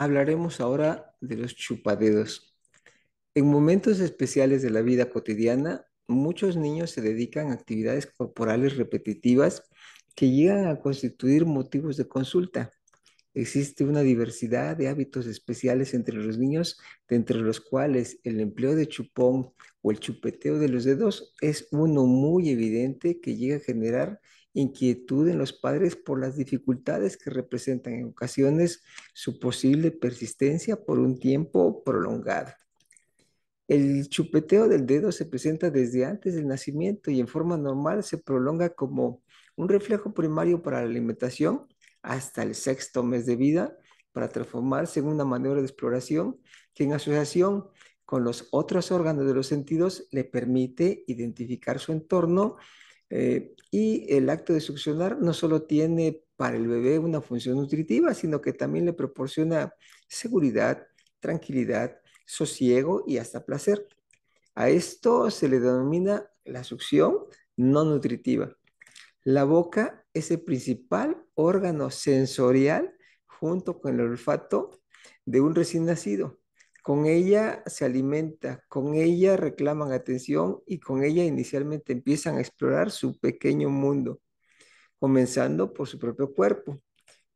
Hablaremos ahora de los chupadedos. En momentos especiales de la vida cotidiana, muchos niños se dedican a actividades corporales repetitivas que llegan a constituir motivos de consulta. Existe una diversidad de hábitos especiales entre los niños, de entre los cuales el empleo de chupón o el chupeteo de los dedos es uno muy evidente que llega a generar inquietud en los padres por las dificultades que representan en ocasiones su posible persistencia por un tiempo prolongado. El chupeteo del dedo se presenta desde antes del nacimiento y en forma normal se prolonga como un reflejo primario para la alimentación hasta el sexto mes de vida para transformarse en una maniobra de exploración que en asociación con los otros órganos de los sentidos le permite identificar su entorno eh, y el acto de succionar no solo tiene para el bebé una función nutritiva, sino que también le proporciona seguridad, tranquilidad, sosiego y hasta placer. A esto se le denomina la succión no nutritiva. La boca es el principal órgano sensorial junto con el olfato de un recién nacido. Con ella se alimenta, con ella reclaman atención y con ella inicialmente empiezan a explorar su pequeño mundo, comenzando por su propio cuerpo.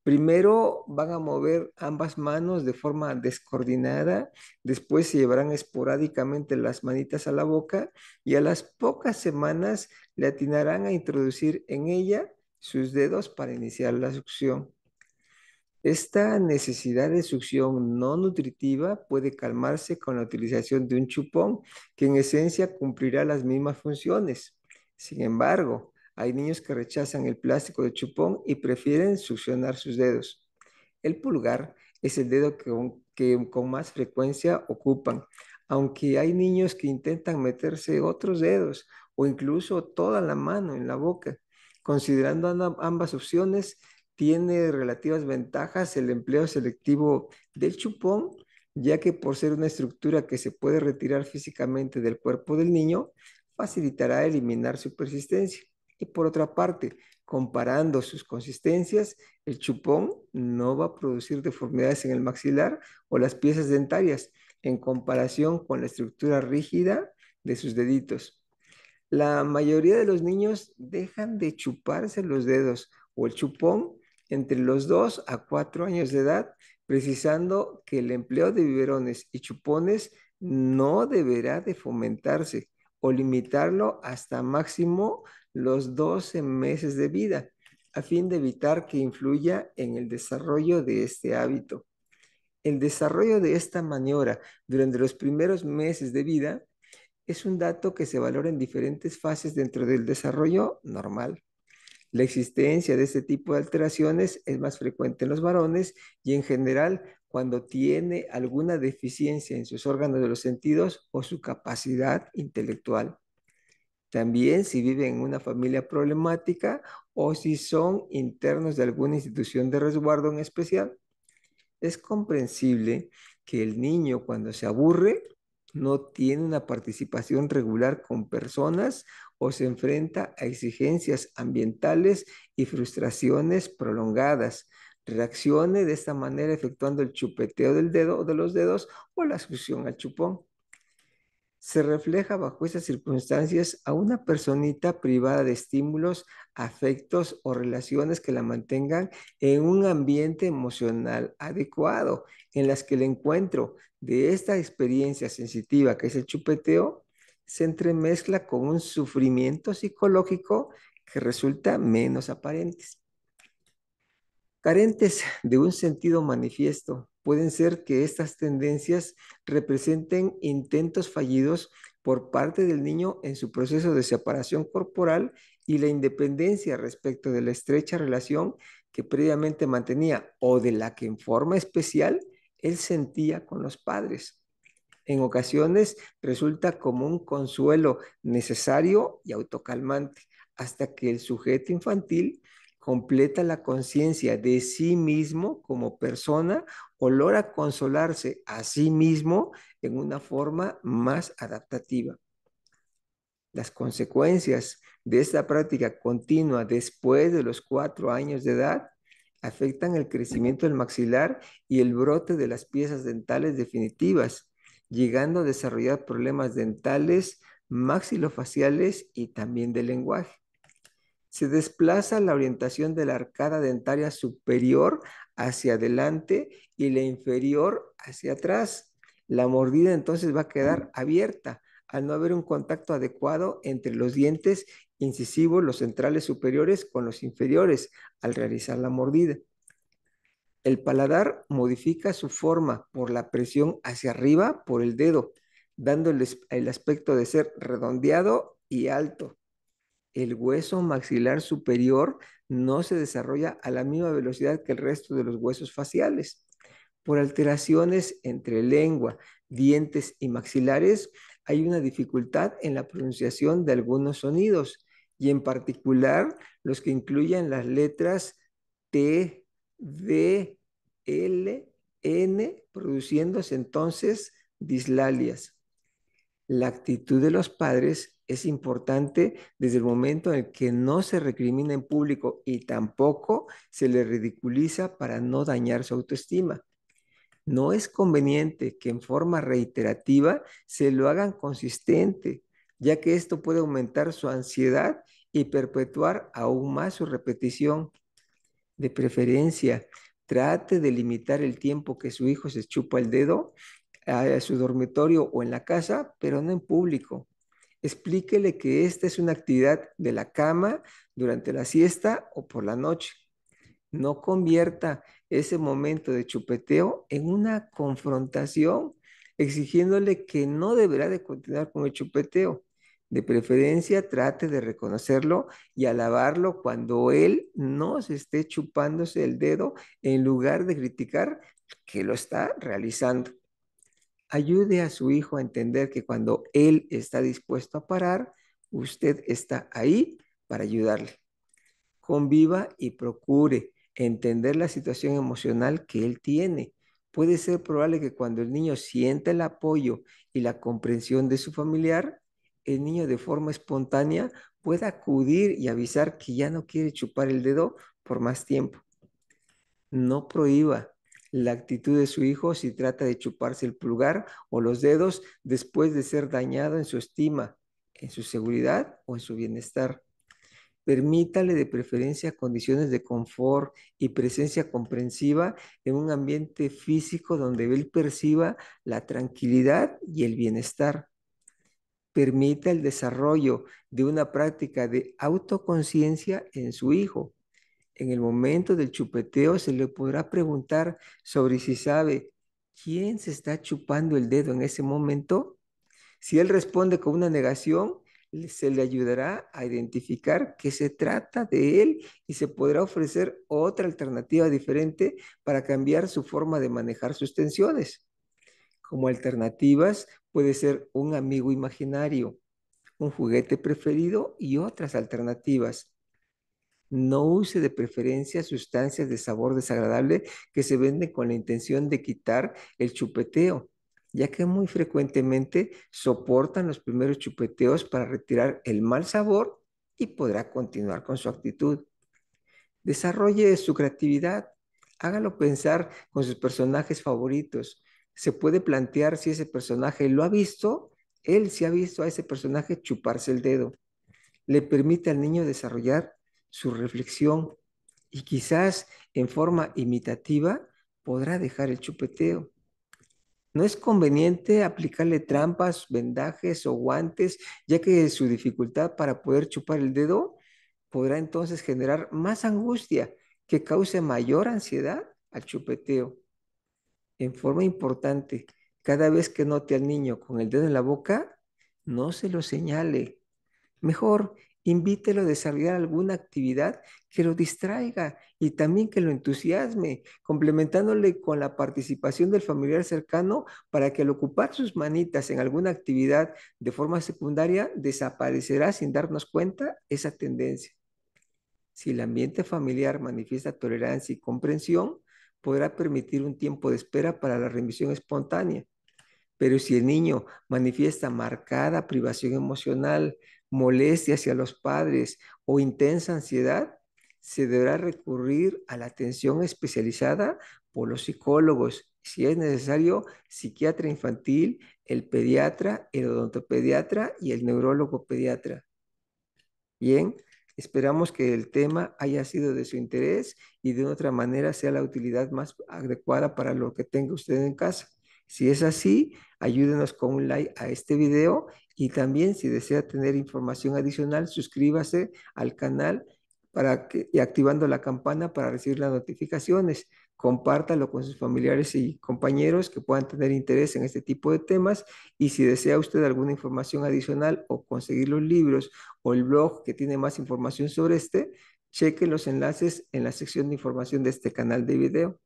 Primero van a mover ambas manos de forma descoordinada, después se llevarán esporádicamente las manitas a la boca y a las pocas semanas le atinarán a introducir en ella sus dedos para iniciar la succión. Esta necesidad de succión no nutritiva puede calmarse con la utilización de un chupón que en esencia cumplirá las mismas funciones. Sin embargo, hay niños que rechazan el plástico de chupón y prefieren succionar sus dedos. El pulgar es el dedo que, con más frecuencia ocupan, aunque hay niños que intentan meterse otros dedos o incluso toda la mano en la boca. Considerando ambas opciones, tiene relativas ventajas el empleo selectivo del chupón, ya que por ser una estructura que se puede retirar físicamente del cuerpo del niño, facilitará eliminar su persistencia. Y por otra parte, comparando sus consistencias, el chupón no va a producir deformidades en el maxilar o las piezas dentarias en comparación con la estructura rígida de sus deditos. La mayoría de los niños dejan de chuparse los dedos o el chupón entre los 2 a 4 años de edad, precisando que el empleo de biberones y chupones no deberá de fomentarse o limitarlo hasta máximo los 12 meses de vida, a fin de evitar que influya en el desarrollo de este hábito. El desarrollo de esta maniobra durante los primeros meses de vida es un dato que se valora en diferentes fases dentro del desarrollo normal. La existencia de este tipo de alteraciones es más frecuente en los varones y en general cuando tiene alguna deficiencia en sus órganos de los sentidos o su capacidad intelectual. También si viven en una familia problemática o si son internos de alguna institución de resguardo en especial. Es comprensible que el niño cuando se aburre no tiene una participación regular con personas o se enfrenta a exigencias ambientales y frustraciones prolongadas. Reaccione de esta manera efectuando el chupeteo del dedo o de los dedos o la succión al chupón se refleja bajo esas circunstancias a una personita privada de estímulos, afectos o relaciones que la mantengan en un ambiente emocional adecuado, en las que el encuentro de esta experiencia sensitiva que es el chupeteo se entremezcla con un sufrimiento psicológico que resulta menos aparente. Carentes de un sentido manifiesto, pueden ser que estas tendencias representen intentos fallidos por parte del niño en su proceso de separación corporal y la independencia respecto de la estrecha relación que previamente mantenía o de la que en forma especial él sentía con los padres. En ocasiones resulta como un consuelo necesario y autocalmante hasta que el sujeto infantil completa la conciencia de sí mismo como persona o logra consolarse a sí mismo en una forma más adaptativa. Las consecuencias de esta práctica continua después de los cuatro años de edad afectan el crecimiento del maxilar y el brote de las piezas dentales definitivas, llegando a desarrollar problemas dentales, maxilofaciales y también de lenguaje se desplaza la orientación de la arcada dentaria superior hacia adelante y la inferior hacia atrás. La mordida entonces va a quedar abierta al no haber un contacto adecuado entre los dientes incisivos, los centrales superiores con los inferiores al realizar la mordida. El paladar modifica su forma por la presión hacia arriba por el dedo, dándoles el aspecto de ser redondeado y alto el hueso maxilar superior no se desarrolla a la misma velocidad que el resto de los huesos faciales. Por alteraciones entre lengua, dientes y maxilares, hay una dificultad en la pronunciación de algunos sonidos, y en particular los que incluyen las letras T, D, L, N, produciéndose entonces dislalias. La actitud de los padres es importante desde el momento en el que no se recrimina en público y tampoco se le ridiculiza para no dañar su autoestima. No es conveniente que en forma reiterativa se lo hagan consistente, ya que esto puede aumentar su ansiedad y perpetuar aún más su repetición. De preferencia, trate de limitar el tiempo que su hijo se chupa el dedo a su dormitorio o en la casa, pero no en público. Explíquele que esta es una actividad de la cama, durante la siesta o por la noche. No convierta ese momento de chupeteo en una confrontación, exigiéndole que no deberá de continuar con el chupeteo. De preferencia, trate de reconocerlo y alabarlo cuando él no se esté chupándose el dedo en lugar de criticar que lo está realizando ayude a su hijo a entender que cuando él está dispuesto a parar, usted está ahí para ayudarle. Conviva y procure entender la situación emocional que él tiene. Puede ser probable que cuando el niño sienta el apoyo y la comprensión de su familiar, el niño de forma espontánea pueda acudir y avisar que ya no quiere chupar el dedo por más tiempo. No prohíba, la actitud de su hijo si trata de chuparse el pulgar o los dedos después de ser dañado en su estima, en su seguridad o en su bienestar. Permítale de preferencia condiciones de confort y presencia comprensiva en un ambiente físico donde él perciba la tranquilidad y el bienestar. Permita el desarrollo de una práctica de autoconciencia en su hijo en el momento del chupeteo se le podrá preguntar sobre si sabe quién se está chupando el dedo en ese momento. Si él responde con una negación, se le ayudará a identificar que se trata de él y se podrá ofrecer otra alternativa diferente para cambiar su forma de manejar sus tensiones. Como alternativas puede ser un amigo imaginario, un juguete preferido y otras alternativas no use de preferencia sustancias de sabor desagradable que se venden con la intención de quitar el chupeteo, ya que muy frecuentemente soportan los primeros chupeteos para retirar el mal sabor y podrá continuar con su actitud. Desarrolle su creatividad, hágalo pensar con sus personajes favoritos. Se puede plantear si ese personaje lo ha visto, él si ha visto a ese personaje chuparse el dedo. Le permite al niño desarrollar su reflexión y quizás en forma imitativa podrá dejar el chupeteo. No es conveniente aplicarle trampas, vendajes o guantes, ya que su dificultad para poder chupar el dedo podrá entonces generar más angustia que cause mayor ansiedad al chupeteo. En forma importante, cada vez que note al niño con el dedo en la boca, no se lo señale. Mejor Invítelo a desarrollar alguna actividad que lo distraiga y también que lo entusiasme, complementándole con la participación del familiar cercano para que al ocupar sus manitas en alguna actividad de forma secundaria desaparecerá sin darnos cuenta esa tendencia. Si el ambiente familiar manifiesta tolerancia y comprensión, podrá permitir un tiempo de espera para la remisión espontánea, pero si el niño manifiesta marcada privación emocional, molestia hacia los padres o intensa ansiedad, se deberá recurrir a la atención especializada por los psicólogos, si es necesario, psiquiatra infantil, el pediatra, el odontopediatra y el neurólogo pediatra. Bien, esperamos que el tema haya sido de su interés y de otra manera sea la utilidad más adecuada para lo que tenga usted en casa. Si es así, ayúdenos con un like a este video y también si desea tener información adicional, suscríbase al canal para que, y activando la campana para recibir las notificaciones. Compártalo con sus familiares y compañeros que puedan tener interés en este tipo de temas. Y si desea usted alguna información adicional o conseguir los libros o el blog que tiene más información sobre este, cheque los enlaces en la sección de información de este canal de video.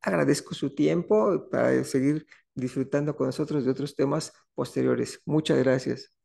Agradezco su tiempo para seguir disfrutando con nosotros de otros temas posteriores. Muchas gracias.